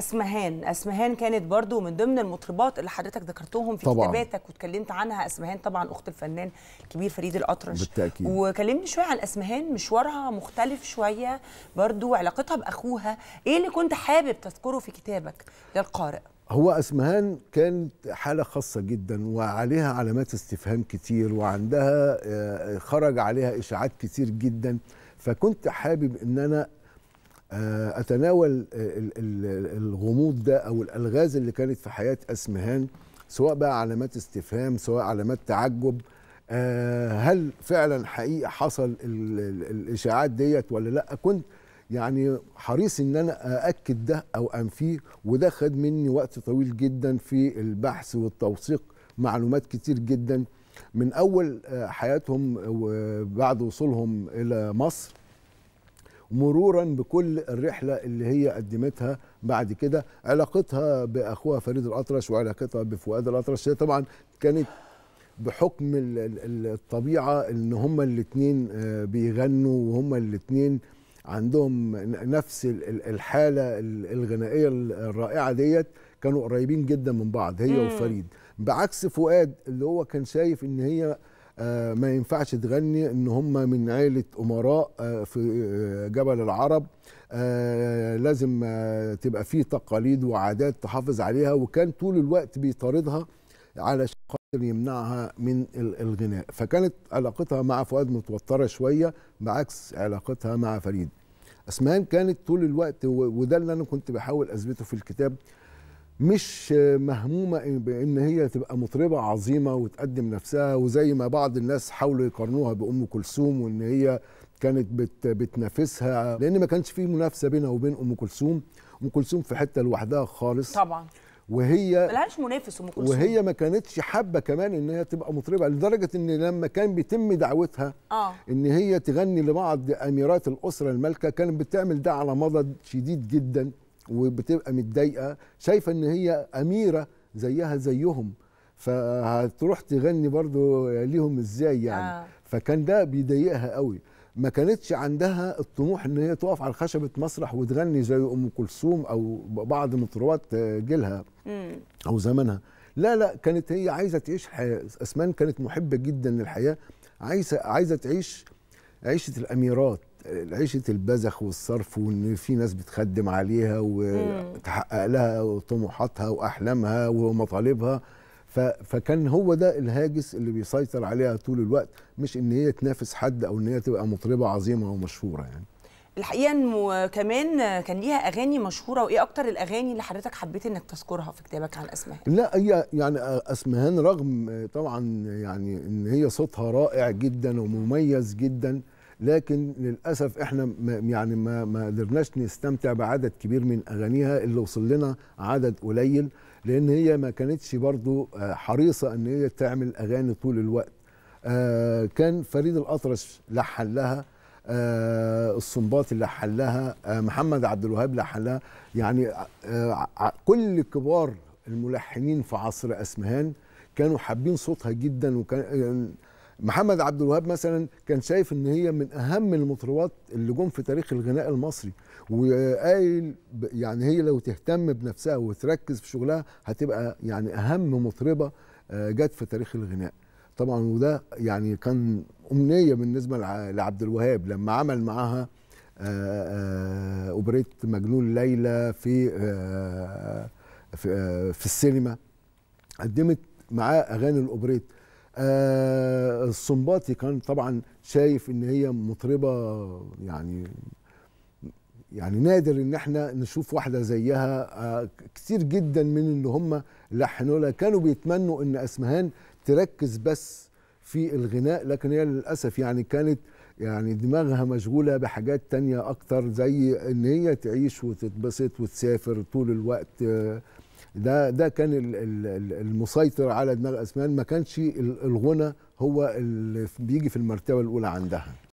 اسمهان اسمهان كانت برضو من ضمن المطربات اللي حضرتك ذكرتهم في طبعًا. كتاباتك واتكلمت عنها اسمهان طبعا اخت الفنان الكبير فريد الاطرش بالتاكيد وكلمني شويه عن اسمهان مشوارها مختلف شويه برضو علاقتها باخوها ايه اللي كنت حابب تذكره في كتابك للقارئ هو اسمهان كانت حالة خاصة جدا وعليها علامات استفهام كتير وعندها آه، خرج عليها إشاعات كتير جدا فكنت حابب إن أنا آه، اتناول آه، الغموض ده او الالغاز اللي كانت في حياه اسمهان سواء بقى علامات استفهام سواء علامات تعجب آه، هل فعلا حقيقه حصل الاشاعات ديت ولا لا كنت يعني حريص ان انا ااكد ده او انفيه وده خد مني وقت طويل جدا في البحث والتوثيق معلومات كتير جدا من اول حياتهم وبعد وصولهم الى مصر مرورا بكل الرحله اللي هي قدمتها بعد كده علاقتها باخوها فريد الاطرش وعلاقتها بفؤاد الاطرش هي طبعا كانت بحكم الطبيعه ان هما الاثنين آه، بيغنوا وهما الاثنين عندهم نفس الحاله الغنائيه الرائعه ديت كانوا قريبين جدا من بعض هي وفريد بعكس فؤاد اللي هو كان شايف ان هي آه، ما ينفعش تغني ان هم من عائله امراء آه، في آه، جبل العرب لازم تبقى فيه تقاليد وعادات تحافظ عليها وكان طول الوقت بيطاردها علشان خاطر يمنعها من الغناء فكانت علاقتها مع فؤاد متوتره شويه بعكس علاقتها مع فريد اسمهان كانت طول الوقت وده اللي انا كنت بحاول اثبته في الكتاب مش مهمومه بان هي تبقى مطربه عظيمه وتقدم نفسها وزي ما بعض الناس حاولوا يقارنوها بام كلثوم وان هي كانت بت بتنافسها لان ما كانش في منافسه بينها وبين ام كلثوم ام كلثوم في حته لوحدها خالص طبعا وهي ملهاش منافس ام كلثوم وهي ما كانتش حابه كمان ان هي تبقى مطربه لدرجه ان لما كان بيتم دعوتها آه. ان هي تغني لبعض اميرات الاسره المالكه كانت بتعمل ده على مضض شديد جدا وبتبقى متضايقه شايفه ان هي اميره زيها زيهم فهتروح تغني برضو ليهم ازاي يعني آه. فكان ده بيضايقها قوي ما كانتش عندها الطموح ان هي تقف على خشبه مسرح وتغني زي ام كلثوم او بعض مطربات جيلها او زمانها لا لا كانت هي عايزه تعيش حياة. اسمان كانت محبه جدا للحياه عايزه عايزه تعيش عيشه الاميرات عيشه البذخ والصرف وان في ناس بتخدم عليها وتحقق لها طموحاتها واحلامها ومطالبها فكان هو ده الهاجس اللي بيسيطر عليها طول الوقت مش ان هي تنافس حد او ان هي تبقى مطربه عظيمه ومشهوره يعني الحقيقه انه كمان كان ليها اغاني مشهوره وايه اكتر الاغاني اللي حضرتك حبيت انك تذكرها في كتابك عن اسمهان لا هي يعني اسمهان رغم طبعا يعني ان هي صوتها رائع جدا ومميز جدا لكن للاسف احنا ما يعني ما ما قدرناش نستمتع بعدد كبير من اغانيها اللي وصل لنا عدد قليل لان هي ما كانتش برضو آه، حريصه ان هي تعمل اغاني طول الوقت آه، كان فريد الاطرش لحن لها آه الصنباطي اللي حلها آه، محمد عبد الوهاب اللي حلها يعني كل كبار الملحنين في عصر اسمهان كانوا حابين صوتها جدا وكان محمد عبد الوهاب مثلا كان شايف ان هي من اهم المطربات اللي جم في تاريخ الغناء المصري وقايل يعني هي لو تهتم بنفسها وتركز في شغلها هتبقى يعني اهم مطربه آه، جت في تاريخ الغناء طبعا وده يعني كان امنيه بالنسبه لعبد الوهاب لما عمل معاها آه، آه، اوبريت مجنون ليلى في في السينما قدمت معاه اغاني الاوبريت آه، الصنباطي كان طبعا شايف ان هي مطربه يعني يعني نادر ان احنا نشوف واحده زيها آه، كتير جدا من اللي هم لحنوا لها كانوا بيتمنوا ان اسمهان تركز بس في الغناء لكن هي للاسف يعني كانت يعني دماغها مشغوله بحاجات تانية اكتر زي ان هي تعيش وتتبسط وتسافر طول الوقت آه، ده ده كان المسيطر على دماغ اسمان ما كانش الغنى هو اللي بيجي في المرتبه الاولى عندها